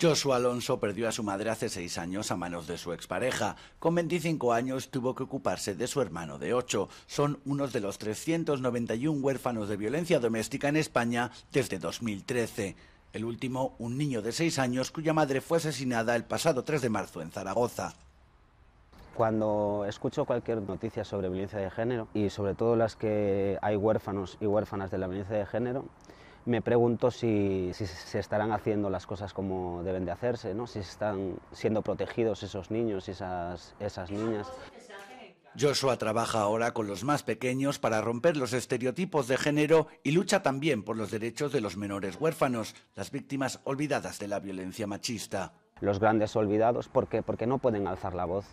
Joshua Alonso perdió a su madre hace seis años a manos de su expareja. Con 25 años tuvo que ocuparse de su hermano de 8. Son unos de los 391 huérfanos de violencia doméstica en España desde 2013. El último, un niño de seis años cuya madre fue asesinada el pasado 3 de marzo en Zaragoza. Cuando escucho cualquier noticia sobre violencia de género y sobre todo las que hay huérfanos y huérfanas de la violencia de género, me pregunto si, se estarán haciendo las cosas como deben de hacerse, ¿no? si están siendo protegidos esos niños y esas, esas niñas. Joshua trabaja ahora con los más pequeños para romper los estereotipos de género y lucha también por los derechos de los menores huérfanos, las víctimas olvidadas de la violencia machista. Los grandes olvidados, ¿por qué? Porque no pueden alzar la voz.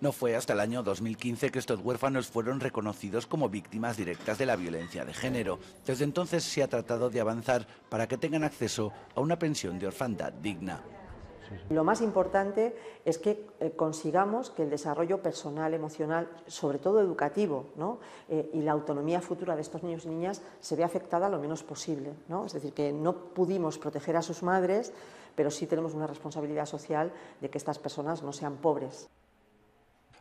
No fue hasta el año 2015 que estos huérfanos fueron reconocidos como víctimas directas de la violencia de género. Desde entonces se ha tratado de avanzar para que tengan acceso a una pensión de orfandad digna. Lo más importante es que eh, consigamos que el desarrollo personal, emocional, sobre todo educativo, eh, y la autonomía futura de estos niños y niñas se vea afectada lo menos posible. Es decir, que no pudimos proteger a sus madres, pero sí tenemos una responsabilidad social de que estas personas no sean pobres.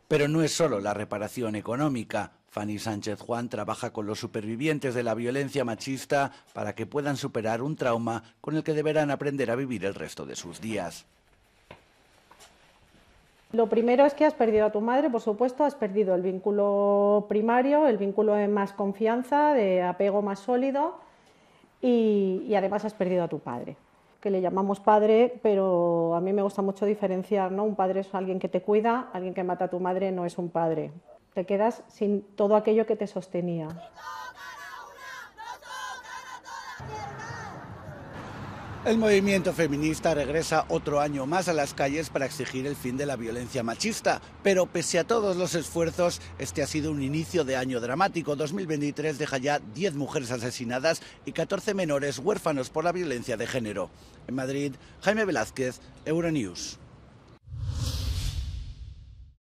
Pero no es solo la reparación económica. Fanny Sánchez Juan trabaja con los supervivientes de la violencia machista para que puedan superar un trauma con el que deberán aprender a vivir el resto de sus días. Lo primero es que has perdido a tu madre, por supuesto, has perdido el vínculo primario, el vínculo de más confianza, de apego más sólido y, y además has perdido a tu padre que le llamamos padre, pero a mí me gusta mucho diferenciar, ¿no? Un padre es alguien que te cuida, alguien que mata a tu madre no es un padre. Te quedas sin todo aquello que te sostenía. El movimiento feminista regresa otro año más a las calles para exigir el fin de la violencia machista, pero pese a todos los esfuerzos, este ha sido un inicio de año dramático. 2023 deja ya 10 mujeres asesinadas y 14 menores huérfanos por la violencia de género. En Madrid, Jaime Velázquez, Euronews.